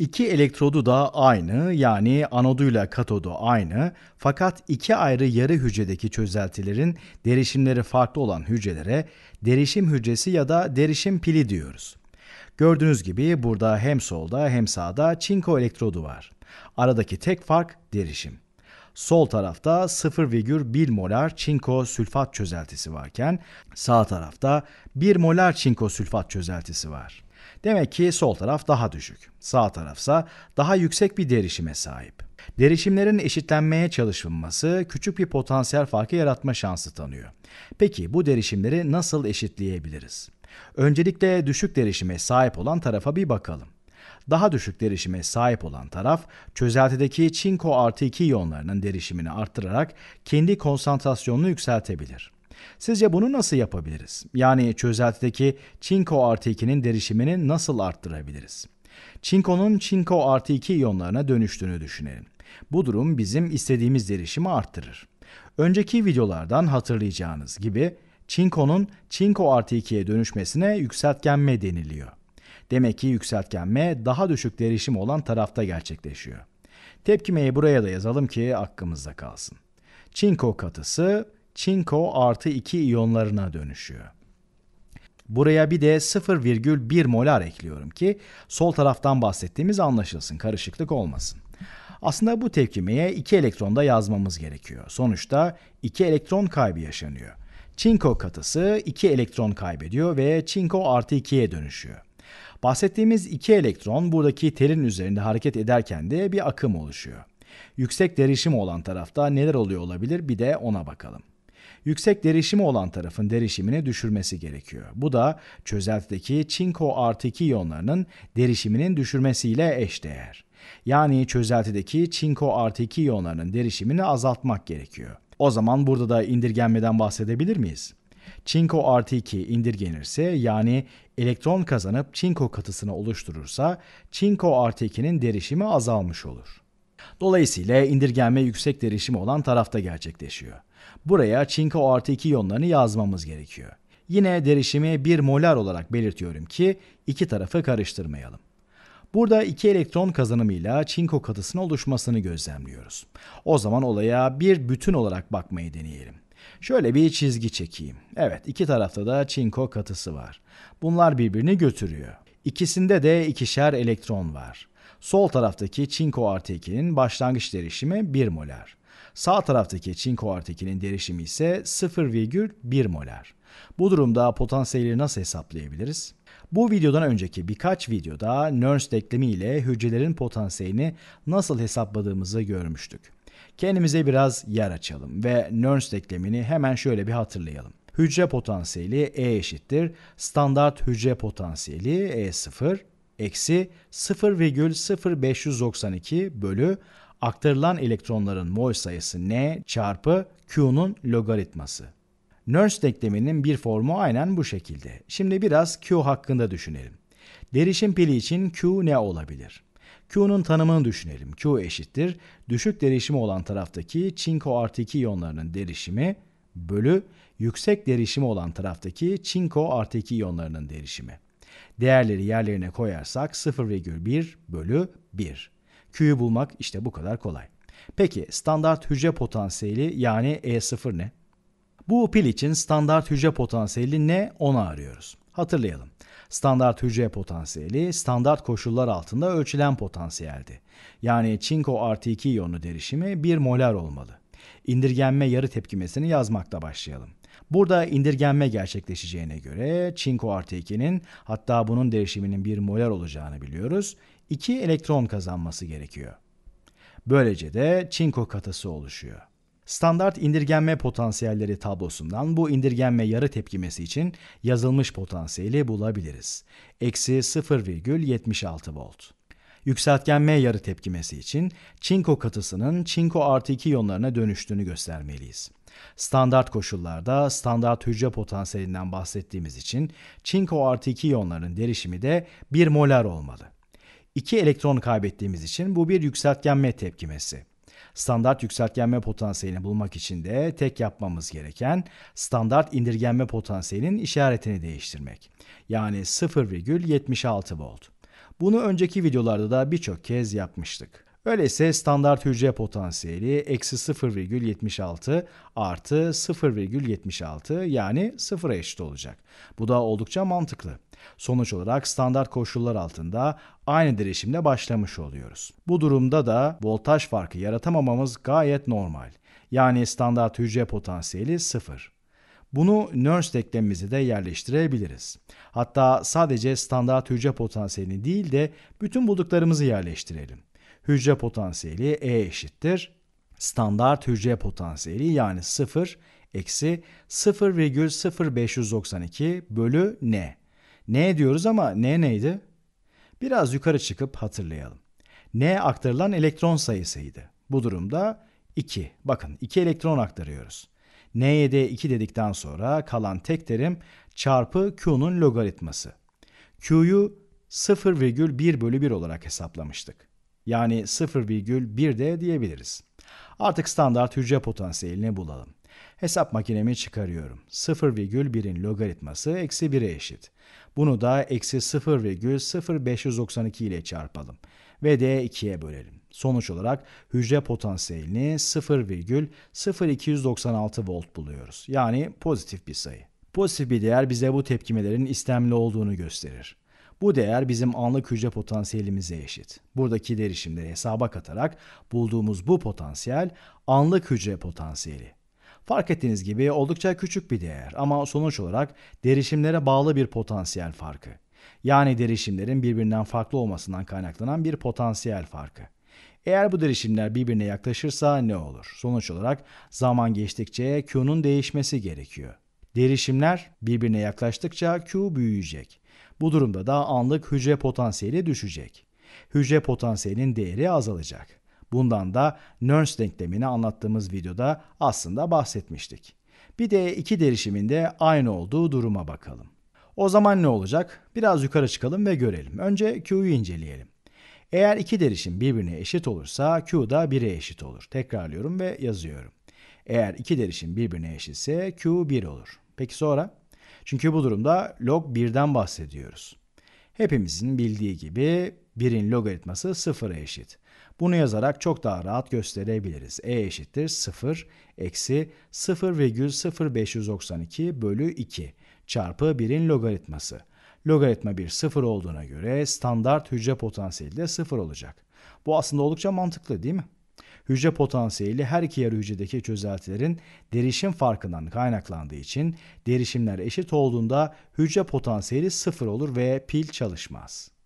İki elektrodu da aynı yani anoduyla katodu aynı fakat iki ayrı yarı hücredeki çözeltilerin derişimleri farklı olan hücrelere derişim hücresi ya da derişim pili diyoruz. Gördüğünüz gibi burada hem solda hem sağda çinko elektrodu var. Aradaki tek fark derişim. Sol tarafta 0,1 molar çinko sülfat çözeltisi varken sağ tarafta 1 molar çinko sülfat çözeltisi var. Demek ki sol taraf daha düşük, sağ tarafsa daha yüksek bir derişime sahip. Derişimlerin eşitlenmeye çalışılması küçük bir potansiyel farkı yaratma şansı tanıyor. Peki bu derişimleri nasıl eşitleyebiliriz? Öncelikle düşük derişime sahip olan tarafa bir bakalım. Daha düşük derişime sahip olan taraf çözeltideki çinko artı 2 iyonlarının derişimini arttırarak kendi konsantrasyonunu yükseltebilir. Sizce bunu nasıl yapabiliriz? Yani çözeltideki çinko artı 2'nin derişimini nasıl arttırabiliriz? Çinkonun çinko artı 2 iyonlarına dönüştüğünü düşünelim. Bu durum bizim istediğimiz derişimi arttırır. Önceki videolardan hatırlayacağınız gibi çinkonun çinko artı 2'ye dönüşmesine yükseltgenme deniliyor. Demek ki yükseltgenme daha düşük derişim olan tarafta gerçekleşiyor. Tepkimeyi buraya da yazalım ki aklımızda kalsın. Çinko katısı çinko artı 2 iyonlarına dönüşüyor. Buraya bir de 0,1 molar ekliyorum ki sol taraftan bahsettiğimiz anlaşılsın, karışıklık olmasın. Aslında bu tepkimeye 2 elektron da yazmamız gerekiyor. Sonuçta 2 elektron kaybı yaşanıyor. Çinko katısı 2 elektron kaybediyor ve çinko artı 2'ye dönüşüyor. Bahsettiğimiz 2 elektron buradaki telin üzerinde hareket ederken de bir akım oluşuyor. Yüksek derişim olan tarafta neler oluyor olabilir bir de ona bakalım yüksek derişimi olan tarafın derişimini düşürmesi gerekiyor. Bu da çözeltideki çinko artı 2 iyonlarının derişiminin düşürmesiyle eşdeğer. Yani çözeltideki çinko artı 2 iyonlarının derişimini azaltmak gerekiyor. O zaman burada da indirgenmeden bahsedebilir miyiz? Çinko artı 2 indirgenirse yani elektron kazanıp çinko katısını oluşturursa çinko artı 2'nin derişimi azalmış olur. Dolayısıyla indirgenme yüksek derişimi olan tarafta gerçekleşiyor. Buraya çinko artı 2 iyonlarını yazmamız gerekiyor. Yine derişimi 1 molar olarak belirtiyorum ki iki tarafı karıştırmayalım. Burada iki elektron kazanımıyla çinko katısının oluşmasını gözlemliyoruz. O zaman olaya bir bütün olarak bakmayı deneyelim. Şöyle bir çizgi çekeyim. Evet iki tarafta da çinko katısı var. Bunlar birbirini götürüyor. İkisinde de ikişer elektron var. Sol taraftaki çinko artı 2'nin başlangıç derişimi 1 molar. Sağ taraftaki çinko artikinin derişimi ise 0,1 molar. Bu durumda potansiyeli nasıl hesaplayabiliriz? Bu videodan önceki birkaç videoda Nernst denklemi ile hücrelerin potansiyelini nasıl hesapladığımızı görmüştük. Kendimize biraz yer açalım ve Nernst denklemini hemen şöyle bir hatırlayalım. Hücre potansiyeli E eşittir standart hücre potansiyeli E0 eksi 0,0592 bölü aktarılan elektronların mol sayısı N çarpı Q'nun logaritması. Nernst denkleminin bir formu aynen bu şekilde. Şimdi biraz Q hakkında düşünelim. Derişim pili için Q ne olabilir? Q'nun tanımını düşünelim. Q eşittir. Düşük derişimi olan taraftaki çinko artı 2 iyonlarının derişimi bölü yüksek derişimi olan taraftaki çinko artı 2 iyonlarının derişimi. Değerleri yerlerine koyarsak 0,1 bölü 1. Q'yu bulmak işte bu kadar kolay. Peki standart hücre potansiyeli yani E0 ne? Bu pil için standart hücre potansiyeli ne onu arıyoruz. Hatırlayalım. Standart hücre potansiyeli standart koşullar altında ölçülen potansiyeldi. Yani çinko artı 2 iyonu derişimi 1 molar olmalı. İndirgenme yarı tepkimesini yazmakla başlayalım. Burada indirgenme gerçekleşeceğine göre çinko artı 2'nin hatta bunun değişiminin bir molar olacağını biliyoruz. 2 elektron kazanması gerekiyor. Böylece de çinko katası oluşuyor. Standart indirgenme potansiyelleri tablosundan bu indirgenme yarı tepkimesi için yazılmış potansiyeli bulabiliriz. Eksi 0,76 volt yükseltgen M yarı tepkimesi için çinko katısının çinko artı 2 iyonlarına dönüştüğünü göstermeliyiz. Standart koşullarda standart hücre potansiyelinden bahsettiğimiz için çinko artı 2 iyonların derişimi de 1 molar olmalı. 2 elektron kaybettiğimiz için bu bir yükseltgen M tepkimesi. Standart yükseltgenme potansiyelini bulmak için de tek yapmamız gereken standart indirgenme potansiyelinin işaretini değiştirmek. Yani 0,76 volt. Bunu önceki videolarda da birçok kez yapmıştık. Öyleyse standart hücre potansiyeli eksi 0,76 artı 0,76 yani 0'a eşit olacak. Bu da oldukça mantıklı. Sonuç olarak standart koşullar altında aynı derişimle başlamış oluyoruz. Bu durumda da voltaj farkı yaratamamamız gayet normal. Yani standart hücre potansiyeli 0. Bunu nurse denklemimize de yerleştirebiliriz. Hatta sadece standart hücre potansiyelini değil de bütün bulduklarımızı yerleştirelim. Hücre potansiyeli E eşittir. Standart hücre potansiyeli yani 0 eksi 0,0592 bölü N. N diyoruz ama N neydi? Biraz yukarı çıkıp hatırlayalım. N aktarılan elektron sayısıydı. Bu durumda 2. Bakın 2 elektron aktarıyoruz n'ye 2 dedikten sonra kalan tek terim çarpı q'nun logaritması. q'yu 0,1 bölü 1 olarak hesaplamıştık. Yani 0,1 de diyebiliriz. Artık standart hücre potansiyelini bulalım. Hesap makinemi çıkarıyorum. 0,1'in logaritması eksi 1'e eşit. Bunu da eksi 0,0592 ile çarpalım ve de 2'ye bölelim. Sonuç olarak hücre potansiyelini 0,0296 volt buluyoruz. Yani pozitif bir sayı. Pozitif bir değer bize bu tepkimelerin istemli olduğunu gösterir. Bu değer bizim anlık hücre potansiyelimize eşit. Buradaki derişimleri hesaba katarak bulduğumuz bu potansiyel anlık hücre potansiyeli. Fark ettiğiniz gibi oldukça küçük bir değer ama sonuç olarak derişimlere bağlı bir potansiyel farkı. Yani derişimlerin birbirinden farklı olmasından kaynaklanan bir potansiyel farkı. Eğer bu derişimler birbirine yaklaşırsa ne olur? Sonuç olarak zaman geçtikçe Q'nun değişmesi gerekiyor. Derişimler birbirine yaklaştıkça Q büyüyecek. Bu durumda da anlık hücre potansiyeli düşecek. Hücre potansiyelinin değeri azalacak. Bundan da Nernst denklemini anlattığımız videoda aslında bahsetmiştik. Bir de iki derişiminde aynı olduğu duruma bakalım. O zaman ne olacak? Biraz yukarı çıkalım ve görelim. Önce Q'yu inceleyelim. Eğer iki derişim birbirine eşit olursa Q da 1'e eşit olur. Tekrarlıyorum ve yazıyorum. Eğer iki derişim birbirine eşitse Q 1 olur. Peki sonra? Çünkü bu durumda log 1'den bahsediyoruz. Hepimizin bildiği gibi 1'in logaritması 0'a eşit. Bunu yazarak çok daha rahat gösterebiliriz. E eşittir 0 eksi 0,0592 bölü 2 çarpı 1'in logaritması. Logaritma bir sıfır olduğuna göre standart hücre potansiyeli de sıfır olacak. Bu aslında oldukça mantıklı değil mi? Hücre potansiyeli her iki yarı hücredeki çözeltilerin derişim farkından kaynaklandığı için derişimler eşit olduğunda hücre potansiyeli sıfır olur ve pil çalışmaz.